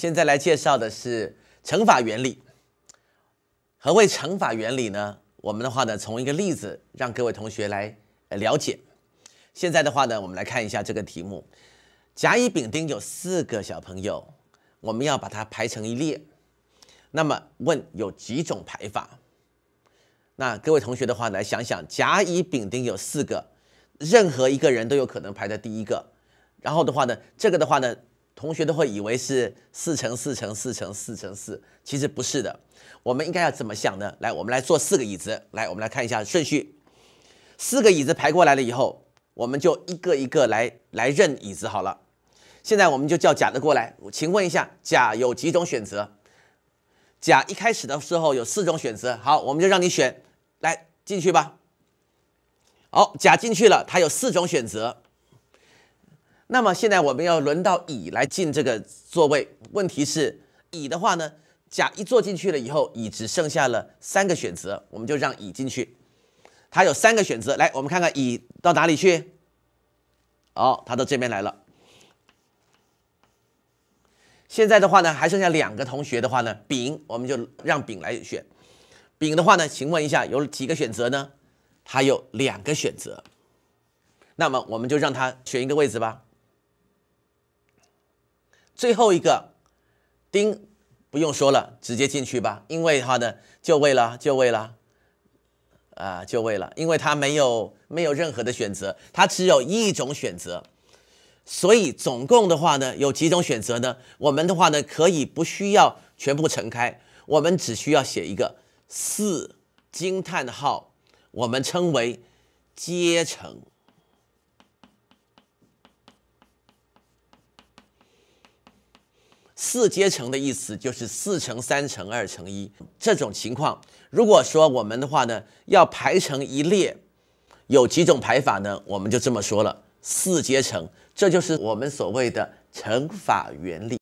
现在来介绍的是乘法原理。何谓乘法原理呢？我们的话呢，从一个例子让各位同学来了解。现在的话呢，我们来看一下这个题目：甲、乙、丙、丁有四个小朋友，我们要把它排成一列。那么问有几种排法？那各位同学的话来想想，甲、乙、丙、丁有四个，任何一个人都有可能排在第一个。然后的话呢，这个的话呢。同学都会以为是四乘四乘四乘四乘四，其实不是的。我们应该要怎么想呢？来，我们来做四个椅子，来，我们来看一下顺序。四个椅子排过来了以后，我们就一个一个来来认椅子好了。现在我们就叫甲的过来，请问一下，甲有几种选择？甲一开始的时候有四种选择。好，我们就让你选，来进去吧。好，甲进去了，他有四种选择。那么现在我们要轮到乙来进这个座位。问题是乙的话呢，甲一坐进去了以后，乙只剩下了三个选择，我们就让乙进去。他有三个选择，来，我们看看乙到哪里去。哦，他到这边来了。现在的话呢，还剩下两个同学的话呢，丙我们就让丙来选。丙的话呢，请问一下有几个选择呢？他有两个选择。那么我们就让他选一个位置吧。最后一个丁不用说了，直接进去吧，因为他的就位了，就位了，啊，就位了，因为他没有没有任何的选择，他只有一种选择，所以总共的话呢有几种选择呢？我们的话呢可以不需要全部乘开，我们只需要写一个四惊叹号，我们称为阶乘。四阶乘的意思就是四乘三乘二乘一这种情况，如果说我们的话呢，要排成一列，有几种排法呢？我们就这么说了，四阶乘，这就是我们所谓的乘法原理。